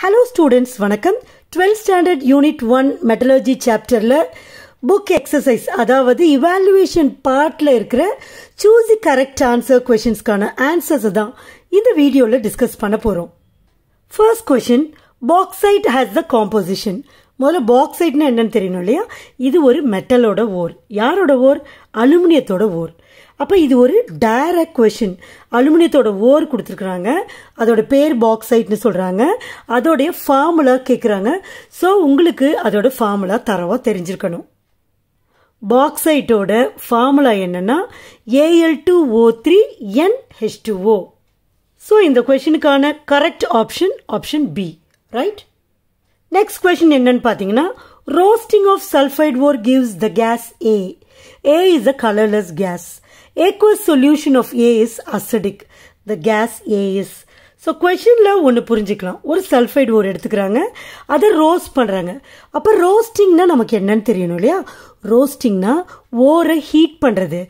Hello students வணக்கம் twelfth standard unit one metallurgy சாப்டரில் book exercise அதாவது இவாலுவேஷன் பார்ட்டில் இருக்கிற சூஸ் கரெக்ட் ஆன்சர் கொஷின்ஸ்க்கான ஆன்சர்ஸை தான் இந்த வீடியோவில் டிஸ்கஸ் பண்ண போகிறோம் first question bauxite has the composition முதல்ல பாக்ஸைட்னா என்னன்னு தெரியணும் இல்லையா இது ஒரு மெட்டலோட ஓர் யாரோட ஓர் அலுமினியத்தோட ஓர் அப்போ இது ஒரு டைரக்ட் கொஷின் அலுமினியத்தோட ஓர் கொடுத்துருக்குறாங்க அதோட பேர் பாக்ஸைட்னு சொல்கிறாங்க அதோடைய ஃபார்முலா கேட்குறாங்க ஸோ உங்களுக்கு அதோட ஃபார்முலா தரவாக தெரிஞ்சிருக்கணும் பாக்ஸைட்டோட ஃபார்முலா என்னென்னா A L two O three N H two O so இந்த கொஷினுக்கான correct option option B right next question என்னன்னு பார்த்தீங்கன்னா roasting of sulphide ore gives the gas A A is a colourless gas aqueous solution of A is acidic. The gas A is. So கொஷனில் ஒன்று புரிஞ்சுக்கலாம் ஒரு sulphide ஒரு எடுத்துக்கிறாங்க அதை roast பண்ணுறாங்க அப்போ ரோஸ்டிங்னா நமக்கு என்னன்னு தெரியணும் இல்லையா ரோஸ்டிங்னா ஓரை ஹீட் பண்ணுறது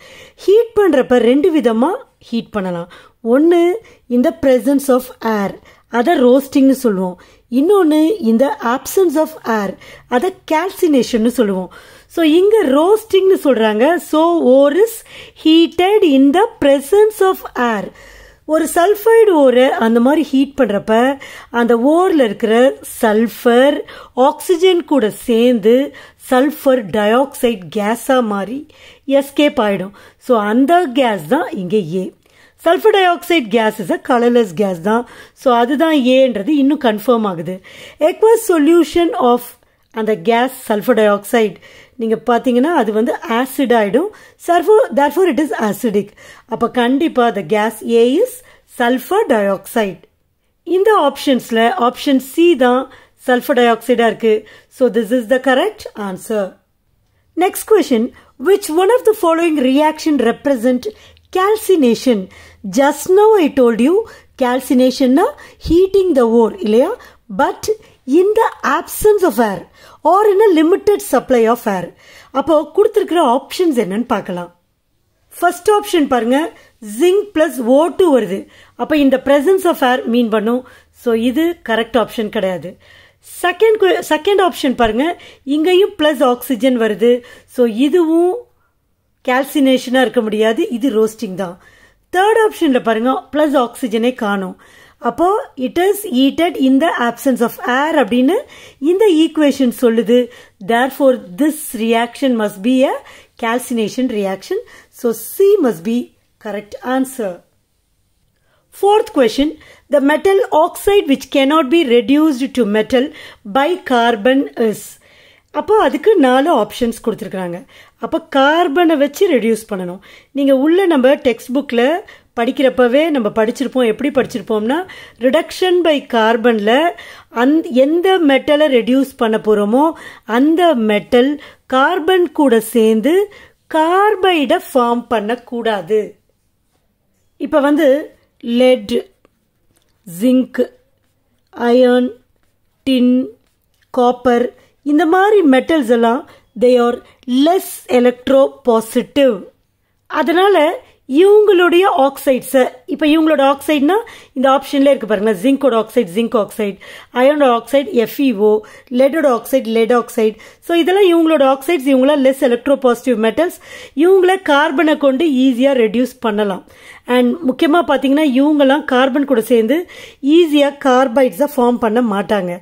ஹீட் பண்ணுறப்ப ரெண்டு விதமாக ஹீட் பண்ணலாம் ஒன்று இந்த ப்ரெசன்ஸ் ஆஃப் ஏர் அதை ரோஸ்டிங்னு சொல்லுவோம் இன்னொன்று இந்த ஆப்சன்ஸ் ஆஃப் ஏர் அதை கேல்சினேஷன்னு சொல்லுவோம் ஸோ இங்கே ரோஸ்டிங்னு சொல்கிறாங்க so ore is heated in the presence of air ஒரு சல்ஃபைடு ஓரை அந்த மாதிரி ஹீட் பண்ணுறப்ப அந்த ஓரில் இருக்கிற சல்ஃபர் ஆக்சிஜன் கூட சேர்ந்து சல்ஃபர் டை ஆக்சைட் கேஸாக மாறி எஸ்கேப் ஆகிடும் ஸோ அந்த கேஸ் தான் இங்கே A sulphur dioxide gas is a colourless gas தான் ஸோ அதுதான் ஏன்றது இன்னும் கன்ஃபார்ம் ஆகுது எக்வஸ் சொல்யூஷன் ஆஃப் அந்த கேஸ் சல்ஃபர் டை ஆக்சைடு நீங்கள் பார்த்தீங்கன்னா அது வந்து ஆசிட் ஆகிடும் சர்ஃபோ தர்ஃபோர் இட் இஸ் ஆசிடிக் அப்போ கண்டிப்பாக the gas A is sulphur dioxide இந்த ஆப்ஷன்ஸில் ஆப்ஷன் சி தான் சல்ஃபர் டை ஆக்சைடாக இருக்குது so this is the correct answer next question which one of the following reaction represent calcination just now I told you கேல்சினேஷன்னா heating the ore இல்லையா but in the absence of air or in a limited supply of air அப்போ கொடுத்துருக்கிற options என்னன்னு பார்க்கலாம் first option பாருங்க zinc plus O வருது அப்போ இந்த பிரசன்ஸ் ஆஃப் ஏர் மீன் பண்ணும் ஸோ இது கரெக்ட் ஆப்ஷன் கிடையாது செகண்ட் செகண்ட் ஆப்ஷன் பாருங்க இங்கேயும் பிளஸ் ஆக்சிஜன் வருது ஸோ இதுவும் கேல்சினேஷனாக இருக்க முடியாது இது ரோஸ்டிங் தான் தேர்ட் ஆப்ஷனில் பாருங்கள் ப்ளஸ் ஆக்சிஜனே காணும் அப்போது it is heated in the absence of air அப்படின்னு இந்த ஈக்குவேஷன் சொல்லுது therefore this reaction must be a calcination reaction so C must be correct answer Fourth question. The metal oxide which cannot be reduced to metal by carbon is. அப்போ அதுக்கு நாலு options கொடுத்துருக்குறாங்க அப்போ கார்பனை வச்சு reduce பண்ணணும் நீங்கள் உள்ளே நம்ம டெக்ஸ்ட் புக்கில் படிக்கிறப்பவே நம்ம படிச்சிருப்போம் எப்படி படிச்சிருப்போம்னா ரிடக்ஷன் பை கார்பனில் அந் எந்த மெட்டலை ரெடியூஸ் பண்ண போகிறோமோ அந்த மெட்டல் கார்பன் கூட சேர்ந்து கார்பைடை ஃபார்ம் பண்ணக்கூடாது இப்போ வந்து lead zinc iron tin copper இந்த மாதிரி மெட்டல்ஸ் எல்லாம் they are less electropositive அதனால் இவங்களுடைய ஆக்சைட்ஸை இப்போ இவங்களோட ஆக்சைட்னா இந்த ஆப்ஷன்ல இருக்கு பாருங்க ஜிங்கோட ஆக்சைட் ஜிங்க் ஆக்சைட் அயனோட ஆக்சைட் எஃப்இஓ லெடோட ஆக்சைட் லெட் ஆக்சைட் ஸோ இதெல்லாம் இவங்களோட ஆக்சைட்ஸ் இவங்களாம் லெஸ் எலக்ட்ரோ பாசிட்டிவ் மெட்டல்ஸ் இவங்கள கார்பனை கொண்டு ஈஸியாக ரெடியூஸ் பண்ணலாம் அண்ட் முக்கியமாக பார்த்தீங்கன்னா இவங்கெல்லாம் கார்பன் கூட சேர்ந்து ஈஸியாக கார்பைட்ஸை ஃபார்ம் பண்ண மாட்டாங்க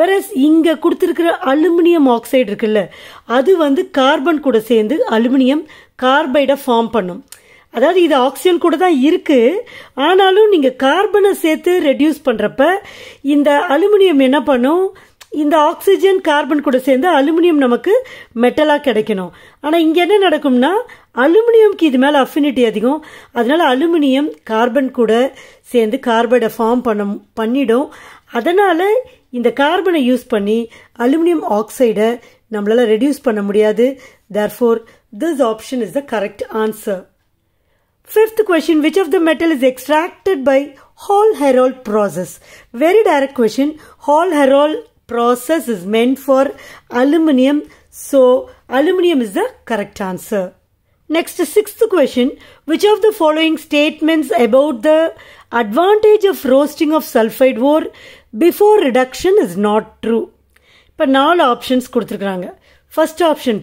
வேற இங்கே கொடுத்துருக்கிற அலுமினியம் ஆக்சைடு இருக்குல்ல அது வந்து கார்பன் கூட சேர்ந்து அலுமினியம் கார்பைடை ஃபார்ம் பண்ணும் அதாவது இது ஆக்சிஜன் கூட தான் இருக்குது ஆனாலும் நீங்கள் கார்பனை சேர்த்து ரெடியூஸ் பண்ணுறப்ப இந்த அலுமினியம் என்ன பண்ணும் இந்த ஆக்சிஜன் கார்பன் கூட சேர்ந்து அலுமினியம் நமக்கு மெட்டலாக கிடைக்கணும் ஆனால் இங்கே என்ன நடக்கும்னா அலுமினியம்க்கு இது மேலே அஃபினிட்டி அதிகம் அதனால் அலுமினியம் கார்பன் கூட சேர்ந்து கார்பனை ஃபார்ம் பண்ண பண்ணிடும் அதனால் இந்த கார்பனை யூஸ் பண்ணி அலுமினியம் ஆக்சைடை நம்மளால் ரெடியூஸ் பண்ண முடியாது therefore this option is the correct answer Fifth question, which of the metal is extracted by Hall-Herold process? Very direct question. Hall-Herold process is meant for aluminium. So, aluminium is the correct answer. Next, sixth question. Which of the following statements about the advantage of roasting of sulfide ore before reduction is not true? Now, options options கொடுத்துருக்குறாங்க first option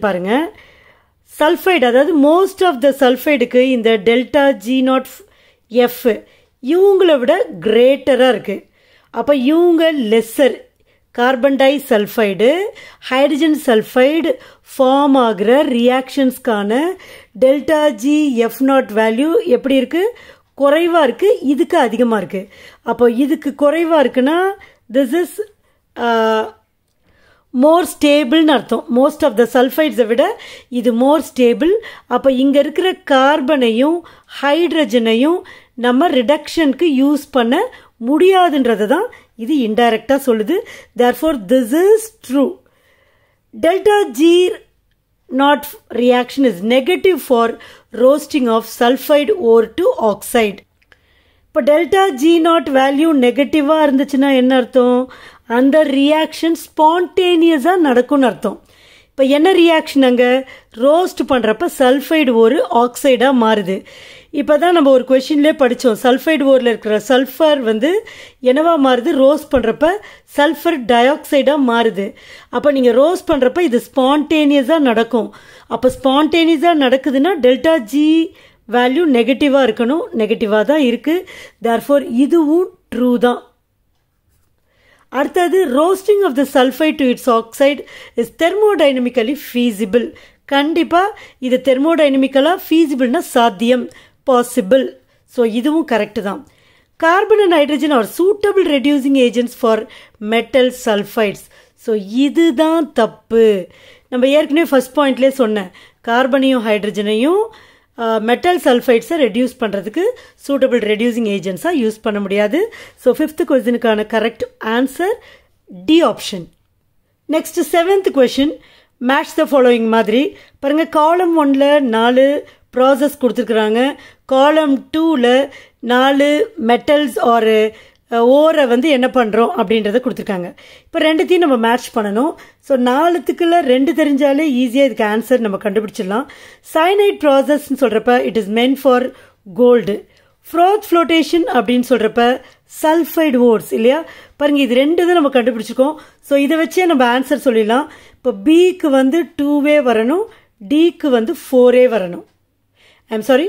sulphide அதாவது most of the சல்ஃபைடுக்கு இந்த delta G not F இவங்கள விட கிரேட்டராக இருக்குது அப்போ இவங்க lesser carbon disulphide hydrogen sulphide form ஆகிற ரியாக்ஷன்ஸ்க்கான delta G F naught value எப்படி இருக்குது குறைவாக இருக்குது இதுக்கு அதிகமாக இருக்குது அப்போ இதுக்கு குறைவாக இருக்குன்னா திஸ் இஸ் மோர் ஸ்டேபிள்னு அர்த்தம் மோஸ்ட் ஆஃப் த சல்ஃபைட்ஸை விட இது மோர் ஸ்டேபிள் அப்போ இங்கே இருக்கிற கார்பனையும் ஹைட்ரஜனையும் நம்ம ரிடக்ஷனுக்கு யூஸ் பண்ண முடியாதுன்றது தான் இது இன்டைரக்டாக சொல்லுது for this is true delta G R naught reaction is negative for roasting of sulphide ore to oxide இப்போ டெல்டா ஜி நாட் வேல்யூ நெகட்டிவாக இருந்துச்சுன்னா என்ன அர்த்தம் அந்த ரியாக்ஷன் ஸ்பான்டேனியஸாக நடக்கும்னு அர்த்தம் இப்போ என்ன ரியாக்ஷன் அங்கே ரோஸ்ட் பண்ணுறப்ப சல்ஃபைடு ஒரு ஆக்சைடாக மாறுது இப்போ தான் நம்ம ஒரு கொஷின்லேயே படித்தோம் சல்ஃபைடு ஓரில் இருக்கிற சல்ஃபர் வந்து என்னவாக மாறுது ரோஸ்ட் பண்ணுறப்ப சல்ஃபர் டை ஆக்சைடாக மாறுது அப்போ நீங்கள் ரோஸ்ட் பண்ணுறப்ப இது ஸ்பான்டேனியஸாக நடக்கும் அப்போ ஸ்பான்டேனியஸாக நடக்குதுன்னா டெல்டா ஜி வேல்யூ நெகட்டிவாக இருக்கணும் நெகட்டிவாக தான் இருக்குது தேர்ஃபோர் இதுவும் ட்ரூ தான் அடுத்தது roasting of the sulphide to its oxide is thermodynamically feasible கண்டிப்பாக இது தெர்மோடைனமிக்கலாக ஃபீஸிபிள்னா சாத்தியம் பாசிபிள் ஸோ இதுவும் கரெக்டு தான் carbon and hydrogen are suitable reducing agents for metal sulphides so இதுதான் தப்பு நம்ம ஏற்கனவே ஃபஸ்ட் பாயிண்ட்லேயே சொன்னேன் கார்பனையும் ஹைட்ரஜனையும் மெட்டல் சல்ஃபைட்ஸை ரெடியூஸ் பண்ணுறதுக்கு சூட்டபிள் ரெடியூசிங் ஏஜென்ட்ஸாக யூஸ் பண்ண முடியாது ஸோ ஃபிஃப்த் கொஸ்டினுக்கான correct answer D option next seventh question match the following மாதிரி பாருங்கள் காலம் ஒனில் நாலு ப்ராசஸ் கொடுத்துருக்குறாங்க காலம் டூவில் நாலு மெட்டல்ஸ் ஆர் ஓரை வந்து என்ன பண்ணுறோம் அப்படின்றத கொடுத்துருக்காங்க இப்போ ரெண்டுத்தையும் நம்ம மேட்ச் பண்ணணும் ஸோ நாலுத்துக்குள்ள ரெண்டு தெரிஞ்சாலே ஈஸியாக இதுக்கு ஆன்சர் நம்ம கண்டுபிடிச்சிடலாம் சைனைட் ப்ராசஸ்ன்னு சொல்கிறப்ப it is meant for gold froth flotation அப்படின்னு சொல்கிறப்ப சல்ஃபைடு ஓர்ஸ் இல்லையா பாருங்கள் இது ரெண்டு தான் நம்ம கண்டுபிடிச்சிருக்கோம் ஸோ இதை வச்சே நம்ம ஆன்சர் சொல்லிடலாம் இப்போ பிக்கு வந்து டூவே வரணும் டிக்கு வந்து ஃபோரே வரணும் ஐம் சாரி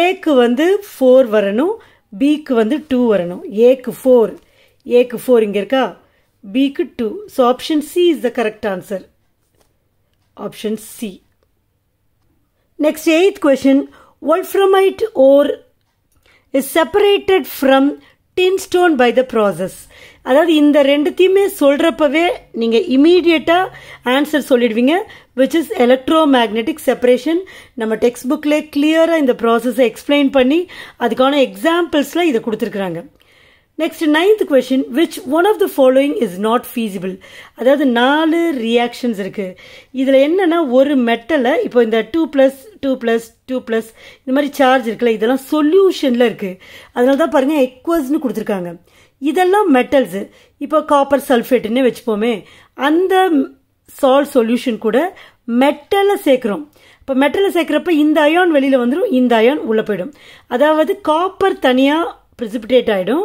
ஏக்கு வந்து ஃபோர் வரணும் B வந்து 2 வரணும் A 4 A 4 இங்க இருக்கா B 2 so option C is the correct answer option C next eighth question wolframite ore is separated from tin stone by the process அதாவது இந்த ரெண்டுத்தையுமே சொல்கிறப்பவே நீங்கள் இமீடியட்டாக ஆன்சர் சொல்லிடுவீங்க which is electromagnetic separation நம்ம டெக்ஸ்ட் புக்கில் கிளியராக இந்த ப்ராசஸை எக்ஸ்பிளைன் பண்ணி அதுக்கான எக்ஸாம்பிள்ஸில் இதை கொடுத்துருக்குறாங்க next ninth question which one of the following is not feasible அதாவது நாலு ரியாக்ஷன்ஸ் இருக்குது இதில் என்னென்னா ஒரு மெட்டலை இப்போ இந்த two plus two plus two plus இந்த மாதிரி சார்ஜ் இருக்குல்ல இதெல்லாம் சொல்யூஷனில் இருக்குது அதனால தான் பாருங்கள் எக்வஸ்ன்னு கொடுத்துருக்காங்க இதெல்லாம் மெட்டல்ஸு இப்போ காப்பர் சல்ஃபேட்டுன்னு வச்சுப்போமே அந்த சால்ட் சொல்யூஷன் கூட மெட்டலை சேர்க்குறோம் இப்போ மெட்டலை சேர்க்குறப்ப இந்த அயான் வெளியில் வந்துடும் இந்த அயான் உள்ளே போயிடும் அதாவது காப்பர் தனியாக ப்ரிசிபிடேட் ஆகிடும்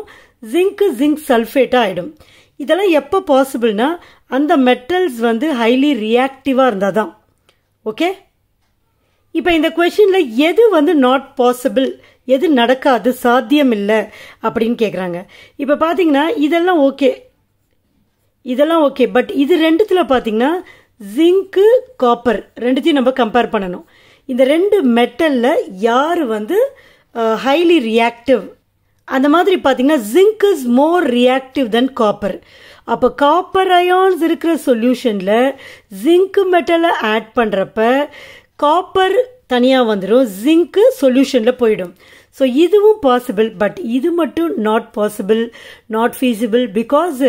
ஜிங்க்கு ஜிங்க் சல்ஃபேட்டாக ஆகிடும் இதெல்லாம் எப்போ பாசிபிள்னா அந்த மெட்டல்ஸ் வந்து ஹைலி ரியாக்டிவாக இருந்தால் தான் ஓகே இப்போ இந்த கொஷினில் எது வந்து நாட் பாசிபிள் எது நடக்காது சாத்தியமில்லை அப்படின்னு கேட்குறாங்க இப்போ பார்த்தீங்கன்னா இதெல்லாம் ஓகே இதெல்லாம் ஓகே பட் இது ரெண்டுத்தில் பார்த்தீங்கன்னா ஜிங்க்கு காப்பர் ரெண்டுத்தையும் நம்ம கம்பேர் பண்ணணும் இந்த ரெண்டு மெட்டலில் யார் வந்து ஹைலி ரியாக்டிவ் அந்த மாதிரி பார்த்தீங்கன்னா zinc is more reactive than copper அப்போ காப்பர் அயான்ஸ் இருக்கிற சொல்யூஷனில் ஜிங்க் மெட்டலை ஆட் பண்ணுறப்ப காப்பர் தனியாக வந்துடும் ஜிங்க்கு சொல்யூஷனில் போயிடும் ஸோ இதுவும் பாசிபிள் பட் இது மட்டும் not possible not feasible because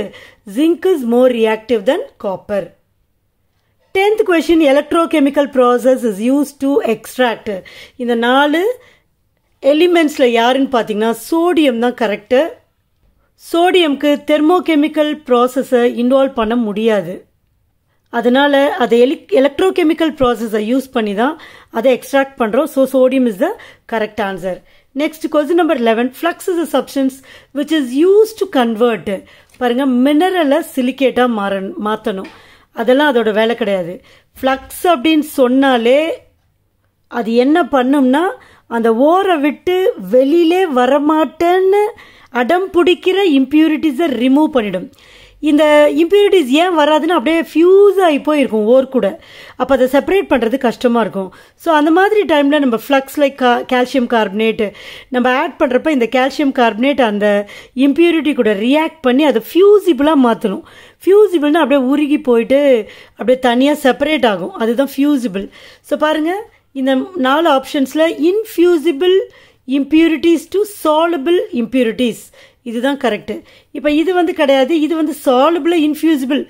zinc is more reactive than copper tenth question chemical process is use to extract இந்த நாலு எலிமெண்ட்ஸில் யாருன்னு பார்த்தீங்கன்னா சோடியம் தான் கரெக்டு சோடியம்க்கு தெர்மோகெமிக்கல் ப்ராசஸை இன்வால்வ் பண்ண முடியாது அதனால் அதை எலி எலக்ட்ரோகெமிக்கல் ப்ராசஸை யூஸ் பண்ணி தான் அதை எக்ஸ்ட்ராக்ட் பண்ணுறோம் so sodium is the correct answer next question number eleven flux is a substance which is use to convert பாருங்கள் மினரலை சிலிக்கேட்டாக மாற மாற்றணும் அதெல்லாம் அதோட வேலை கிடையாது ஃப்ளக்ஸ் அப்படின்னு சொன்னாலே அது என்ன பண்ணும்னா அந்த ஓரை விட்டு வெளியிலே வரமாட்டேன்னு அடம் பிடிக்கிற இம்ப்யூரிட்டிஸை ரிமூவ் பண்ணிடும் இந்த இம்பியூரிட்டிஸ் ஏன் வராதுன்னு அப்படியே ஃபியூஸ் ஆகி போயிருக்கும் ஓர் கூட அப்போ அதை செப்பரேட் பண்ணுறது கஷ்டமாக இருக்கும் ஸோ அந்த மாதிரி டைமில் நம்ம ஃப்ளக்ஸ் லைக் கா கால்சியம் கார்பனேட்டு நம்ம ஆட் பண்ணுறப்ப இந்த கால்சியம் கார்பனேட் அந்த இம்பியூரிட்டி கூட ரியாக்ட் பண்ணி அதை ஃப்யூசிபிளாக மாற்றணும் ஃப்யூசிபிள்னா அப்படியே உருகி போயிட்டு அப்படியே தனியாக செப்பரேட் ஆகும் அதுதான் ஃப்யூசிபிள் ஸோ பாருங்கள் இந்த நாலு ஆப்ஷன்ஸில் infusible impurities to soluble impurities இதுதான் கரெக்டு இப்போ இது வந்து கிடையாது இது வந்து சால்பிள் இன்ஃபியூசிபிள்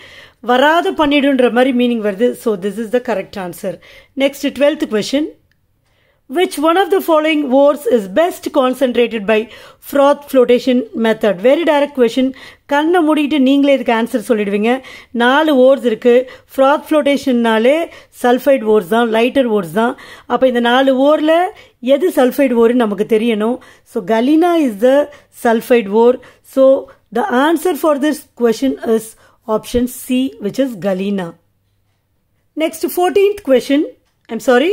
வராத பண்ணிடுன்ற மாதிரி மீனிங் வருது so this is the correct answer next twelfth question which one of the following ores is best concentrated by froth flotation method very direct question கண்ணை மூடிட்டு நீங்களே இதுக்கு ஆன்சர் சொல்லிடுவீங்க நாலு ஓர்ஸ் இருக்குது ஃப்ராத் ஃப்ளோட்டேஷன்னாலே சல்ஃபைட் ஓர்ஸ் தான் லைட்டர் ஓர்ஸ் தான் அப்போ இந்த நாலு ஓரில் எது சல்ஃபைட் ஓர்னு நமக்கு தெரியணும் so galena is the sulphide ore so the answer for this question is option C which is galena next fourteenth question I'm sorry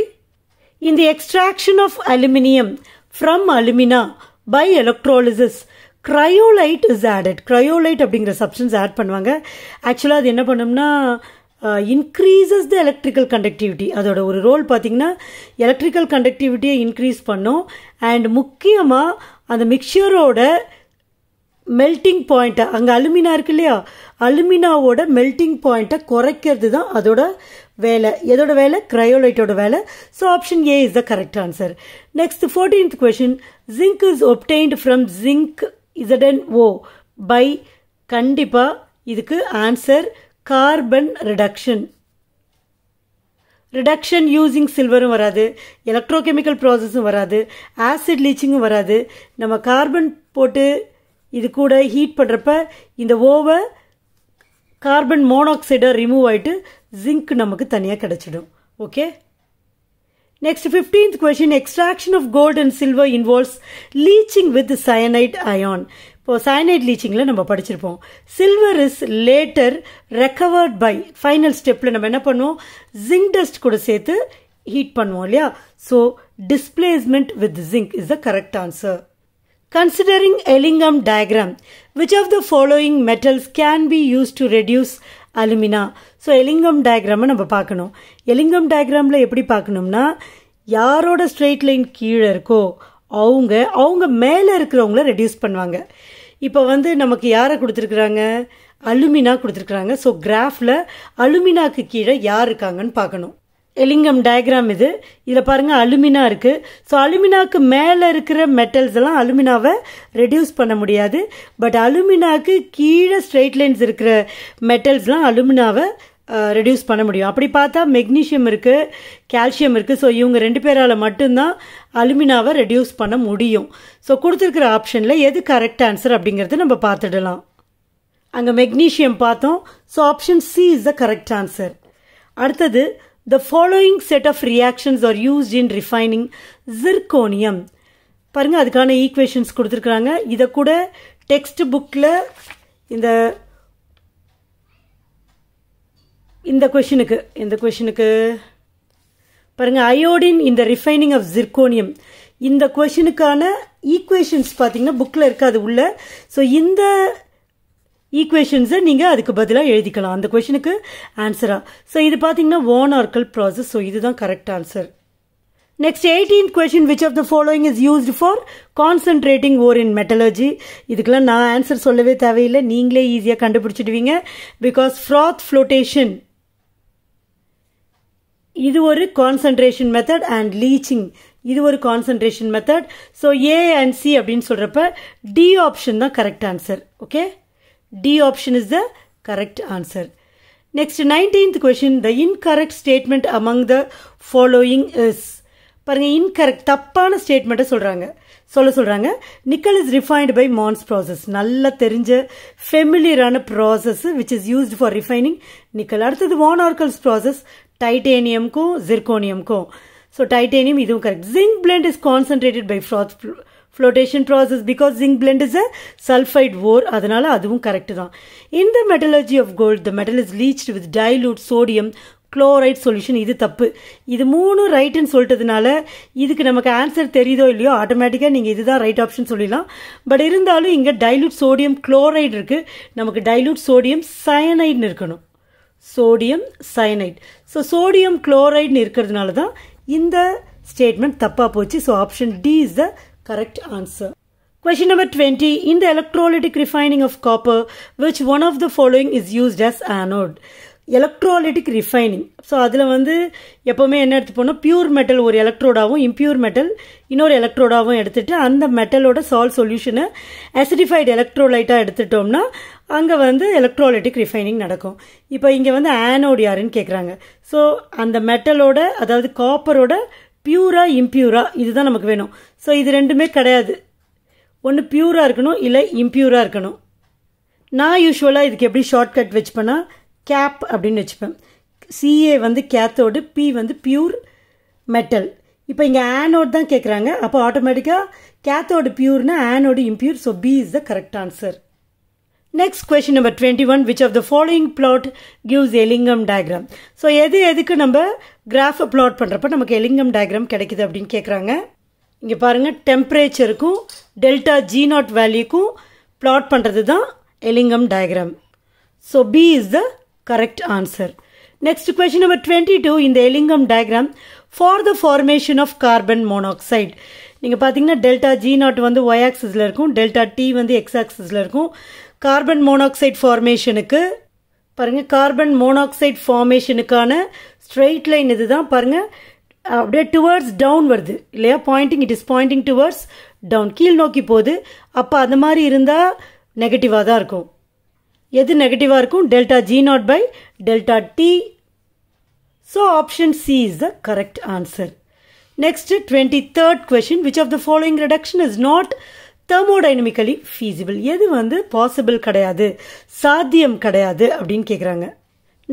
in the extraction of aluminium from alumina by electrolysis cryolite is added cryolite அப்படிங்கிற substance add பண்ணுவாங்க ஆக்சுவலாக அது என்ன பண்ணோம்னா increases த electrical conductivity அதோட ஒரு role பார்த்திங்கன்னா electrical கண்டக்டிவிட்டியை இன்க்ரீஸ் பண்ணும் அண்ட் முக்கியமாக அந்த மிக்சரோட மெல்ட்டிங் பாயிண்ட்டை அங்கே அலுமினா இருக்கு இல்லையா அலுமினாவோட மெல்ட்டிங் பாயிண்ட்டை குறைக்கிறது தான் அதோட வேலை எதோட வேலை க்ரையோலைட்டோட வேலை so option A is the correct answer next fourteenth question zinc is obtained from zinc Z N O by கண்டிப்பாக இதுக்கு ஆன்சர் கார்பன் ரிடக்ஷன் ரிடக்ஷன் யூஸிங் சில்வரும் வராது எலக்ட்ரோகெமிக்கல் ப்ராசஸும் வராது ஆசிட் லீச்சிங்கும் வராது நம்ம கார்பன் போட்டு இது கூட ஹீட் பண்ணுறப்ப இந்த ஓவை கார்பன் மோனாக்சைடாக ரிமூவ் ஆகிட்டு ஜிங்க் நமக்கு தனியாக கிடச்சிடும் okay next fifteenth question extraction of gold and silver involves leaching with cyanide ion cyanide லீச்சிங்கில் நம்ம படிச்சிருப்போம் silver is later recovered by final ஸ்டெப்பில் நம்ம என்ன பண்ணுவோம் ஜிங்க் டஸ்ட் கூட சேர்த்து ஹீட் பண்ணுவோம் இல்லையா so displacement with zinc is the correct answer considering Ellingham diagram which of the following metals can be use to reduce alumina so Ellingham டயக்ராமை நம்ம பார்க்கணும் எலிங்கம் டயக்ராமில் எப்படி பார்க்கணும்னா யாரோட ஸ்ட்ரெயிட் லைன் கீழே இருக்கோ அவங்க அவங்க மேலே இருக்கிறவங்கள ரெடியூஸ் பண்ணுவாங்க இப்போ வந்து நமக்கு யாரை கொடுத்துருக்குறாங்க அலுமினா கொடுத்துருக்குறாங்க ஸோ கிராஃபில் அலுமினாக்கு கீழே யார் இருக்காங்கன்னு பார்க்கணும் எலிங்கம் டயக்ராம் இது இதில் பாருங்கள் அலுமினா இருக்குது ஸோ அலுமினாக்கு மேலே இருக்கிற மெட்டல்ஸ் எல்லாம் அலுமினாவை ரெடியூஸ் பண்ண முடியாது பட் அலுமினாக்கு கீழே ஸ்ட்ரெயிட் லைன்ஸ் இருக்கிற மெட்டல்ஸ்லாம் அலுமினாவை ரெடியூஸ் பண்ண முடியும் அப்படி பார்த்தா மெக்னீஷியம் இருக்குது கால்சியம் இருக்குது ஸோ இவங்க ரெண்டு பேரால் மட்டும்தான் அலுமினாவை ரெடியூஸ் பண்ண முடியும் ஸோ கொடுத்துருக்குற ஆப்ஷனில் எது கரெக்ட் ஆன்சர் அப்படிங்கிறது நம்ம பார்த்துடலாம் அங்கே மெக்னீஷியம் பார்த்தோம் so option C is the correct answer அடுத்தது the following set of reactions are used in refining zirconium பாருங்கள் அதுக்கான ஈக்குவேஷன்ஸ் கொடுத்துருக்குறாங்க இதை கூட டெக்ஸ்ட் புக்கில் இந்த இந்த கொஷினுக்கு இந்த கொஷினுக்கு பாருங்கள் அயோடின் இந்த ரிஃபைனிங் ஆஃப் ஜிர்கோனியம் இந்த கொஷினுக்கான ஈக்குவேஷன்ஸ் பார்த்தீங்கன்னா புக்கில் இருக்காது உள்ள ஸோ இந்த ஈக்குவேஷன்ஸை நீங்கள் அதுக்கு பதிலாக எழுதிக்கலாம் அந்த கொஷனுக்கு ஆன்சராக ஸோ இது பார்த்தீங்கன்னா ஓன் ஆர்கல் ப்ராசஸ் ஸோ இதுதான் correct answer next eighteen question which of the following is used for concentrating ore in metallurgy இதுக்கெல்லாம் நான் ஆன்சர் சொல்லவே தேவையில்லை நீங்களே ஈஸியாக கண்டுபிடிச்சிடுவீங்க பிகாஸ் ஃப்ராத் ஃப்ளோட்டேஷன் இது ஒரு கான்சன்ட்ரேஷன் மெத்தட் அண்ட் லீச்சிங் இது ஒரு concentration method so A and C அப்படின்னு சொல்கிறப்ப டி ஆப்ஷன் தான் correct answer okay D option is the correct answer next nineteenth question the incorrect statement among the following is பாருங்கள் incorrect தப்பான ஸ்டேட்மெண்ட்டை சொல்கிறாங்க சொல்ல சொல்கிறாங்க nickel is refined by Mond's process நல்லா தெரிஞ்ச ஃபெமிலியரான process which is used for refining nickel அடுத்தது வான் ஆர்கல்ஸ் ப்ராசஸ் டைட்டேனியம்க்கும் ஜிர்கோனியம்க்கும் ஸோ டைட்டேனியம் இதுவும் correct zinc blende is concentrated by froth flotation process because zinc blende is a sulphide ore அதனால் அதுவும் correct தான் இந்த metallurgy of gold the metal is leached with dilute sodium chloride solution இது தப்பு இது மூணு ரைட்டுன்னு சொல்லிட்டதுனால இதுக்கு நமக்கு ஆன்சர் தெரியுதோ இல்லையோ ஆட்டோமேட்டிக்காக நீங்கள் இதுதான் ரைட் ஆப்ஷன் சொல்லிடலாம் பட் இருந்தாலும் இங்கே டைலூட் சோடியம் குளோரைடு இருக்குது நமக்கு டைலூட் சோடியம் சயனைடுன்னு இருக்கணும் சோடியம் சயனைட் ஸோ சோடியம் குளோரைட்னு இருக்கிறதுனால தான் இந்த ஸ்டேட்மெண்ட் தப்பாக போச்சு so option D is the correct answer question number 20. இந்த the refining of copper copper, one of the following is used as as anode? Refining so அதில் வந்து எப்போவுமே என்ன எடுத்து போனால் பியூர் மெட்டல் ஒரு எலக்ட்ரோடாகவும் இம்பியூர் மெட்டல் இன்னொரு எலக்ட்ரோடாகவும் எடுத்துகிட்டு அந்த மெட்டலோட சால் சொல்யூஷனை அசிடிஃபைடு எலக்ட்ரோலைட்டாக எடுத்துட்டோம்னா அங்கே வந்து எலக்ட்ரோலைட்டிக் ரிஃபைனிங் நடக்கும் இப்போ இங்கே வந்து ஆனோடு யாருன்னு கேட்குறாங்க ஸோ அந்த மெட்டலோட அதாவது காப்பரோட பியூரா இம்ப்யூரா இதுதான் நமக்கு வேணும் ஸோ இது ரெண்டுமே கிடையாது ஒன்று பியூராக இருக்கணும் இல்லை இம்ப்யூராக இருக்கணும் நான் யூஸ்வலாக இதுக்கு எப்படி ஷார்ட்கட் வச்சுப்பேன்னா கேப் அப்படின்னு வச்சுப்பேன் சிஏ வந்து கேத்தோடு பி வந்து பியூர் மெட்டல் இப்போ இங்கே ஆனோட் தான் கேட்குறாங்க அப்போ ஆட்டோமேட்டிக்காக கேத்தோடு பியூர்னா anode impure so B is the correct answer next question number twenty one which of the following plot gives Ellingham diagram so எது எதுக்கு நம்ம கிராஃபை பிளாட் பண்ணுறப்ப நமக்கு எலிங்கம் டயக்ராம் கிடைக்குது அப்படின்னு கேட்குறாங்க இங்கே பாருங்கள் டெம்பரேச்சருக்கும் டெல்டா ஜி நாட் வேல்யூக்கும் பிளாட் பண்ணுறது தான் Ellingham diagram so B is the correct answer next question number twenty two இந்த Ellingham diagram for the formation of carbon monoxide நீங்கள் பார்த்தீங்கன்னா டெல்டா ஜி நாட் வந்து ஒய் ஆக்சிஸில் இருக்கும் டெல்டா டி வந்து எக்ஸ் ஆக்சிஸில் இருக்கும் கார்பன் மோனாக்சைடு ஃபார்மேஷனுக்கு பாருங்கள் கார்பன் மோனாக்சைடு ஃபார்மேஷனுக்கான ஸ்ட்ரெயிட் லைன் இது தான் பாருங்கள் அப்படியே டுவர்ட்ஸ் டவுன் வருது இல்லையா pointing it is Poynting towards down கீழ் நோக்கி போகுது அப்போ அந்த மாதிரி இருந்தால் நெகட்டிவாக தான் இருக்கும் எது நெகட்டிவாக இருக்கும் delta G nought by delta T so option C is the correct answer next twenty third question which of the following reduction is not thermodynamically feasible எது வந்து பாசிபிள் கிடையாது சாத்தியம் கிடையாது அப்படின்னு கேட்குறாங்க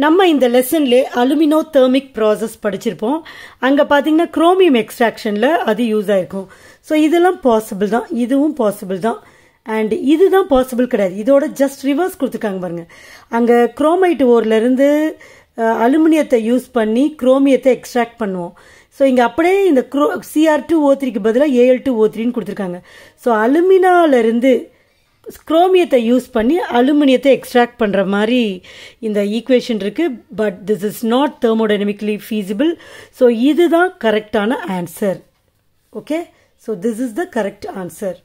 நம்ம இந்த லெசன்ல அலுமினோ தெர்மிக் ப்ராசஸ் படிச்சிருப்போம் அங்கே பார்த்தீங்கன்னா குரோமியம் எக்ஸ்ட்ராக்ஷனில் அது யூஸ் ஆயிருக்கும் ஸோ இதெல்லாம் பாசிபிள் தான் இதுவும் பாசிபிள் தான் அண்ட் இதுதான் பாசிபிள் கிடையாது இதோட ஜஸ்ட் ரிவர்ஸ் கொடுத்துருக்காங்க பாருங்க அங்கே குரோமைட் ஓர்லேருந்து அலுமினியத்தை யூஸ் பண்ணி குரோமியத்தை எக்ஸ்ட்ராக்ட் பண்ணுவோம் ஸோ இங்கே அப்படியே இந்த க்ரோ சிஆர் டூ ஓ த்ரீக்கு பதிலாக ஏஎல் டூ ஓ த்ரீன்னு கொடுத்துருக்காங்க ஸோ அலுமினாவிலேருந்து குரோமியத்தை யூஸ் பண்ணி அலுமினியத்தை எக்ஸ்ட்ராக்ட் பண்ணுற மாதிரி இந்த ஈக்குவேஷன் இருக்குது but this is not thermodynamically feasible so இதுதான் கரெக்டான answer okay so this is the correct answer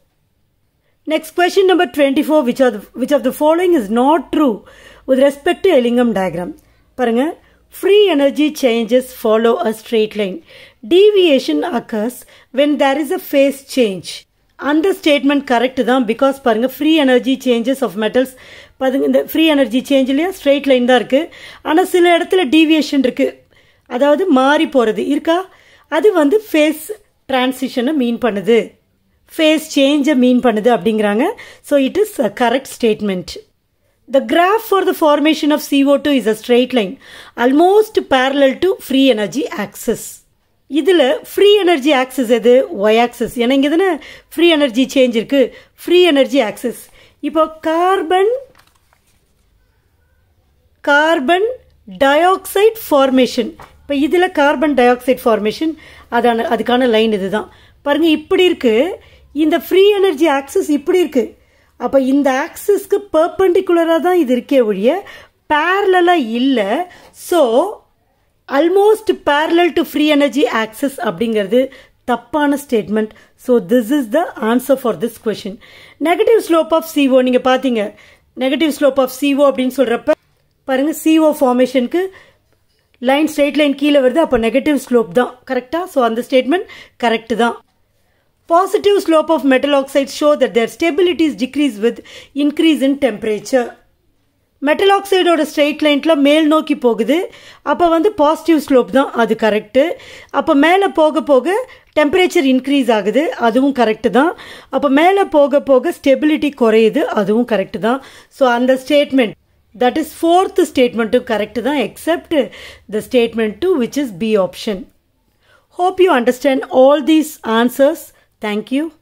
next question number twenty four which of which of the following is not true with respect Ellingham diagram பாருங்கள் Free energy changes follow a straight line. Deviation occurs when there is a phase change. அந்த statement correct தான் because பாருங்கள் free energy changes of metals பாருங்க இந்த free energy சேஞ்ச்லேயே straight line தான் இருக்குது ஆனால் சில இடத்துல டீவியேஷன் இருக்குது அதாவது மாறி போகிறது இருக்கா அது வந்து ஃபேஸ் டிரான்சிஷனை மீன் பண்ணுது ஃபேஸ் சேஞ்சை மீன் பண்ணுது அப்படிங்கிறாங்க so it is correct statement The graph for the formation of CO2 is a straight line, almost parallel to free energy axis. இதில் ஃப்ரீ எனர்ஜி ஆக்சஸ் எது ஒய் ஆக்சஸ் ஏன்னா இங்கே தானே ஃப்ரீ எனர்ஜி சேஞ்ச் இருக்குது free energy axis இப்போ carbon carbon di dioxide formation இப்போ இதில் carbon tie oxide formation அதான அதுக்கான லைன் இதுதான் பாருங்கள் இப்படி இருக்குது இந்த ஃப்ரீ எனர்ஜி ஆக்சஸ் இப்படி இருக்குது அப்போ இந்த ஆக்சிஸ்க்கு பர்பண்டிகுலராக தான் இது இருக்கே ஒழிய பேரலாக இல்லை so almost parallel to free energy axis அப்படிங்கிறது தப்பான statement so this is the answer for this question negative slope of CO நீங்கள் பார்த்தீங்க நெகட்டிவ் ஸ்லோப் ஆஃப் சிஓ அப்படின்னு சொல்கிறப்ப பாருங்கள் சிஓ ஃபார்மேஷனுக்கு லைன் ஸ்ட்ரெயிட் லைன் கீழே வருது அப்போ நெகட்டிவ் ஸ்லோப் தான் கரெக்டாக ஸோ அந்த ஸ்டேட்மெண்ட் கரெக்டு தான் positive slope of metal oxides show that their stabilities decrease with increase in temperature. Metal ஆக்சைடோட ஸ்ட்ரெயிட் லைன்ட்டில் மேல் நோக்கி போகுது அப்போ வந்து பாசிட்டிவ் ஸ்லோப் தான் அது கரெக்டு அப்போ மேலே போக போக டெம்பரேச்சர் இன்க்ரீஸ் ஆகுது அதுவும் கரெக்டு தான் அப்போ மேலே போக போக ஸ்டெபிலிட்டி குறையுது அதுவும் கரெக்டு தான் ஸோ அந்த ஸ்டேட்மெண்ட் தட் இஸ் ஃபோர்த் ஸ்டேட்மெண்ட்டும் கரெக்டு தான் except the statement two which is B option hope you understand all these answers Thank you